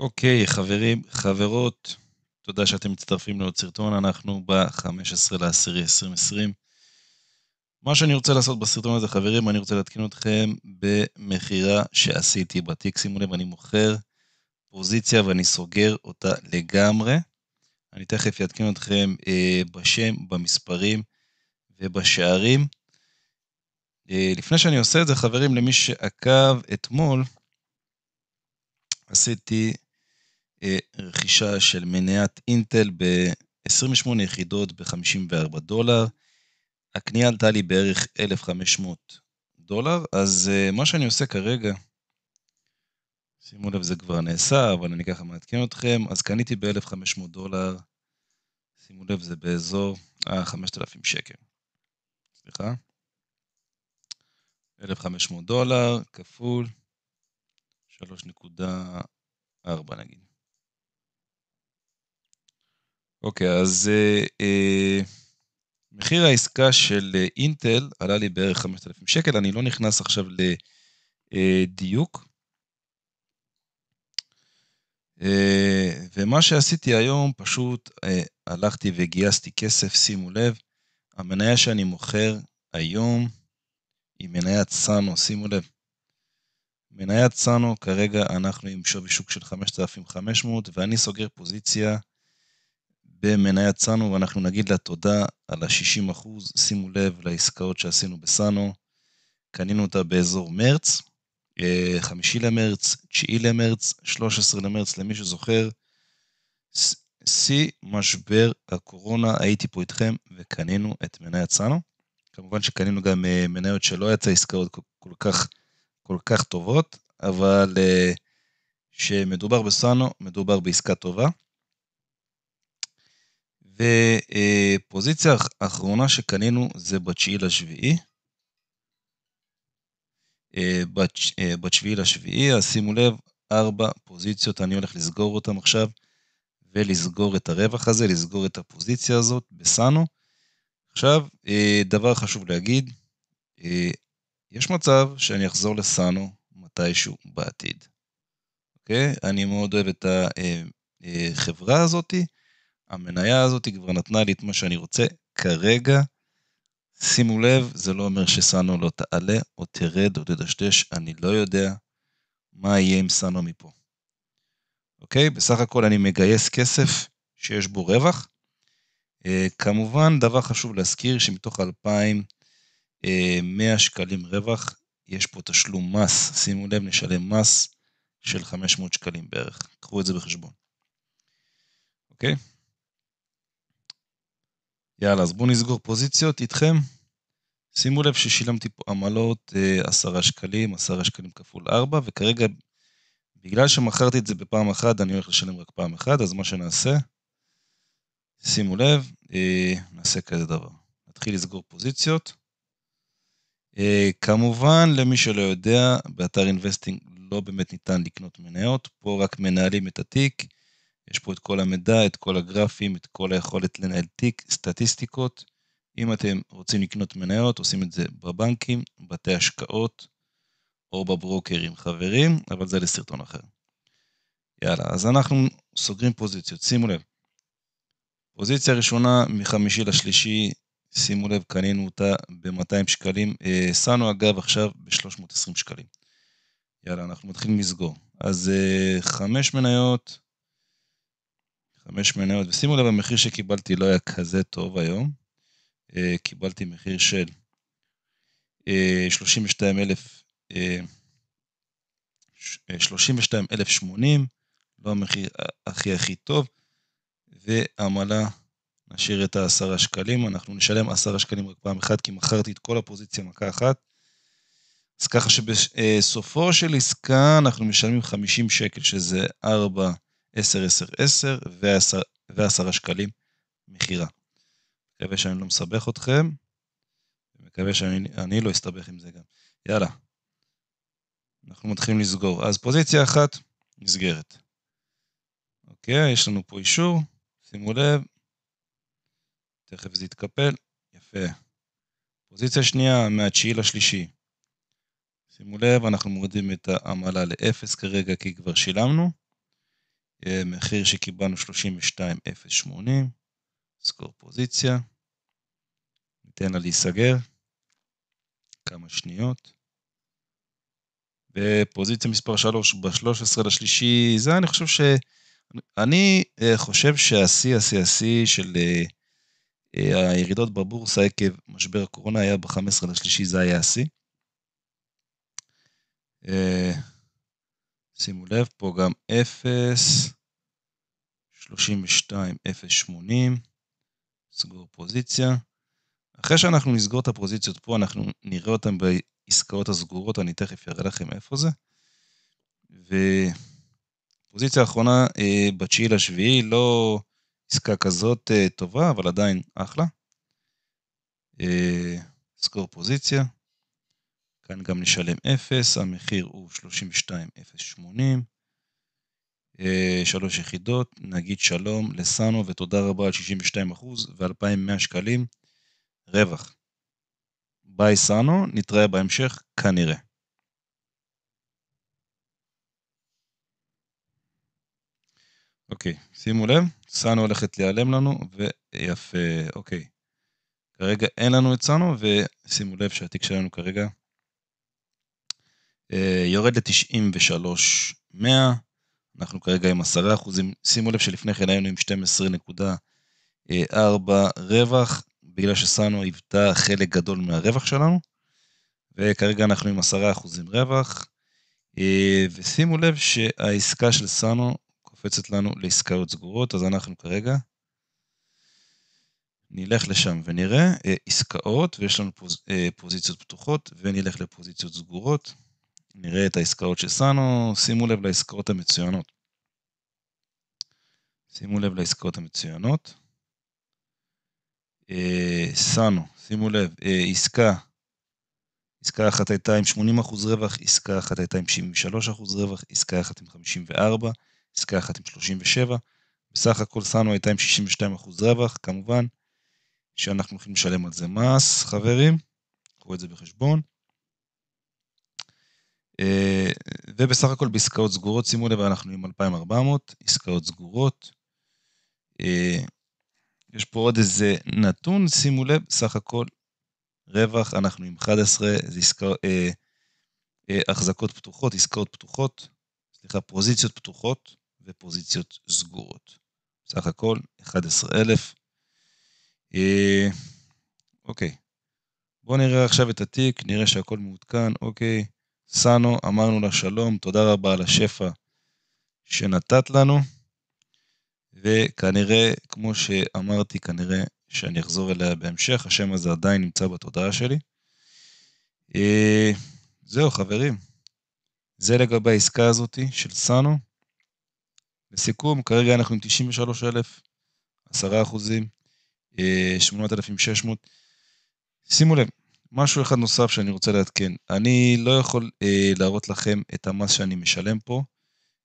אוקיי, okay, חברים, חברות, תודה שאתם מצטרפים לעוד סרטון, אנחנו ב-15 לאוקטובר 2020. מה שאני רוצה לעשות בסרטון הזה, חברים, אני רוצה להתקין אתכם במכירה שעשיתי בתיק. שימו לב, אני מוכר פוזיציה ואני סוגר אותה לגמרי. אני תכף אתקין אתכם אה, בשם, במספרים ובשערים. אה, לפני שאני עושה את זה, חברים, למי שעקב, אתמול עשיתי רכישה של מניית אינטל ב-28 יחידות ב-54 דולר. הקנייה עלתה לי בערך 1,500 דולר, אז אה, מה שאני עושה כרגע, שימו לב, זה כבר נעשה, אבל אני ככה מעדכן אתכם, אז קניתי ב-1,500 דולר, שימו לב, זה באזור, ה אה, 5,000 שקל, סליחה, 1,500 דולר כפול 3.4 נגיד. אוקיי, okay, אז uh, uh, מחיר העסקה של אה, אינטל עלה לי בערך 5,000 שקל, אני לא נכנס עכשיו לדיוק. Uh, ומה שעשיתי היום, פשוט uh, הלכתי וגייסתי כסף, שימו לב, המניה שאני מוכר היום היא מניית סאנו, שימו לב. מניית סאנו, כרגע אנחנו עם שווי שוק של 5,500, ואני סוגר פוזיציה במניית סאנו, ואנחנו נגיד לה תודה על ה-60 אחוז. שימו לב לעסקאות שעשינו בסאנו. קנינו אותה באזור מרץ, אה, חמישי למרץ, תשיעי למרץ, 13 למרץ, למי שזוכר. שיא משבר הקורונה, הייתי פה איתכם וקנינו את מניית סאנו. כמובן שקנינו גם אה, מניות שלא יצא עסקאות כל כך, כל כך טובות, אבל אה, כשמדובר בסאנו, מדובר בעסקה טובה. בפוזיציה האחרונה שקנינו זה בתשיעי לשביעי. אה, אה, בתשביעי לשביעי, אז שימו לב, ארבע פוזיציות, אני הולך לסגור אותן עכשיו, ולסגור את הרווח הזה, לסגור את הפוזיציה הזאת בסאנו. עכשיו, אה, דבר חשוב להגיד, יש מצב שאני אחזור לסאנו מתישהו בעתיד, אוקיי? אני מאוד אוהב את החברה הזאתי. המניה הזאת כבר נתנה לי את מה שאני רוצה כרגע. שימו לב, זה לא אומר שסאנו לא תעלה או תרד או תדשדש, אני לא יודע מה יהיה עם סאנו מפה. אוקיי? בסך הכל אני מגייס כסף שיש בו רווח. אה, כמובן, דבר חשוב להזכיר שמתוך 2,100 אה, שקלים רווח, יש פה תשלום מס, שימו לב, נשלם מס של 500 שקלים בערך. קחו את זה בחשבון. אוקיי? Okay. יאללה, אז בואו נסגור פוזיציות איתכם. שימו לב ששילמתי פה עמלות 10 אה, שקלים, 10 שקלים כפול 4, וכרגע, בגלל שמכרתי את זה בפעם אחת, אני הולך לשלם רק פעם אחת, אז מה שנעשה, שימו לב, אה, נעשה כזה דבר. נתחיל לסגור פוזיציות. אה, כמובן, למי שלא יודע, באתר אינבסטינג לא באמת ניתן לקנות מניות, פה רק מנהלים את התיק. יש פה את כל המידע, את כל הגרפים, את כל היכולת לנהל תיק, סטטיסטיקות. אם אתם רוצים לקנות מניות, עושים את זה בבנקים, בתי השקעות, או בברוקר עם חברים, אבל זה לסרטון אחר. יאללה, אז אנחנו סוגרים פוזיציות, שימו לב. פוזיציה ראשונה מחמישי לשלישי, שימו לב, קנינו אותה ב-200 שקלים, סנו אה, אגב עכשיו ב-320 שקלים. יאללה, אנחנו מתחילים לסגור. אז אה, חמש מניות, חמש מניות, ושימו לב, המחיר שקיבלתי לא היה כזה טוב היום. אה, קיבלתי מחיר של 32,080, אה, אה, לא המחיר הכי הכי טוב, ועמלה, נשאיר את העשרה שקלים, אנחנו נשלם עשרה שקלים רק פעם אחת, כי מכרתי את כל הפוזיציה מכה אחת. אז ככה שבסופו של עסקה אנחנו משלמים 50 שקל, שזה 4 10, 10, 10 ו-10, שקלים מכירה. מקווה שאני לא מסבך אתכם, ומקווה שאני לא אסתבך עם זה גם. יאללה, אנחנו מתחילים לסגור. אז פוזיציה אחת נסגרת. אוקיי, יש לנו פה אישור, שימו לב, תכף זה יתקפל, יפה. פוזיציה שנייה מה מהתשיעי לשלישי. שימו לב, אנחנו מורידים את העמלה לאפס כרגע כי כבר שילמנו. אה, מחיר שקיבלנו 32.08, סקור פוזיציה, ניתן לה להיסגר, כמה שניות. ופוזיציה מספר 3 ב-13 לשלישי, זה אני חושב ש... אני אה, חושב שהשיא, השיא, השיא של אה, הירידות בבורסה עקב משבר הקורונה היה ב-15 לשלישי, זה היה השיא. שימו לב, פה גם 0, 32, 0, 80, סגור פוזיציה. אחרי שאנחנו נסגור את הפוזיציות פה, אנחנו נראה אותן בעסקאות הסגורות, אני תכף אראה לכם איפה זה. ופוזיציה האחרונה אה, ב-9 לשביעי, לא עסקה כזאת אה, טובה, אבל עדיין אחלה. אה, סגור פוזיציה. כאן גם נשלם 0, המחיר הוא 32,080. אה, שלוש יחידות, נגיד שלום לסאנו ותודה רבה על 62% ו-2,100 שקלים רווח. ביי סאנו, נתראה בהמשך כנראה. אוקיי, okay, שימו לב, סאנו הולכת להיעלם לנו, ויפה, אוקיי. Okay. כרגע אין לנו את סאנו, ושימו לב שהתיק שלנו כרגע אה, יורד ל-93.100, אנחנו כרגע עם 10 אחוזים, שימו לב שלפני כן היינו עם 12.4 רווח, בגלל שסנו היוותה חלק גדול מהרווח שלנו, וכרגע אנחנו עם 10 אחוזים רווח, אה, ושימו לב שהעסקה של סנו קופצת לנו לעסקאות סגורות, אז אנחנו כרגע נלך לשם ונראה אה, עסקאות, ויש לנו פוז, פוזיציות פתוחות, ונלך לפוזיציות סגורות. נראה את העסקאות שסענו, שימו לב לעסקאות המצוינות. שימו לב לעסקאות המצוינות. סענו, אה, שימו לב, אה, עסקה, עסקה אחת הייתה עם 80% רווח, עסקה אחת הייתה עם 73% רווח, עסקה אחת עם 54, עסקה אחת עם 37, בסך הכל סענו הייתה עם 62% רווח, כמובן שאנחנו הולכים לשלם על זה מס, חברים, קחו את זה בחשבון. ובסך הכל בעסקאות סגורות, שימו לב, אנחנו עם 2,400 עסקאות סגורות. אה, יש פה עוד איזה נתון, שימו לב, סך הכל רווח, אנחנו עם 11, זה עסקאות, אה, אה, החזקות פתוחות, עסקאות פתוחות, סליחה, פוזיציות פתוחות ופוזיציות סגורות. סך הכל 11,000. אה, אוקיי, בואו נראה עכשיו את התיק, נראה שהכל מעודכן, אוקיי. סנו, אמרנו לה שלום, תודה רבה על השפע שנתת לנו, וכנראה, כמו שאמרתי, כנראה שאני אחזור אליה בהמשך, השם הזה עדיין נמצא בתודעה שלי. אה, זהו, חברים, זה לגבי העסקה הזאת של סנו. לסיכום, כרגע אנחנו עם 93,000, 10 אחוזים, 8,600. אה, שימו לב, משהו אחד נוסף שאני רוצה לעדכן. אני לא יכול אה, להראות לכם את המס שאני משלם פה,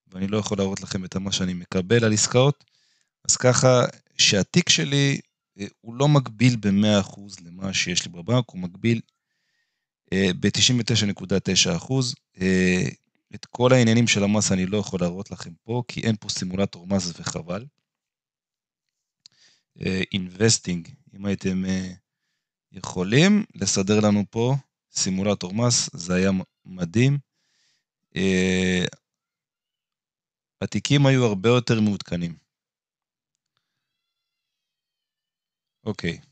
ואני לא יכול להראות לכם את המס שאני מקבל על עסקאות, אז ככה שהתיק שלי אה, הוא לא מגביל ב-100% למה שיש לי בבנק, הוא מגביל אה, ב-99.9%. אה, את כל העניינים של המס אני לא יכול להראות לכם פה, כי אין פה סימולטור מס וחבל. אה, investing, אם הייתם... אה, יכולים לסדר לנו פה סימולטור מס, זה היה מדהים. Uh, התיקים היו הרבה יותר מעודכנים. אוקיי.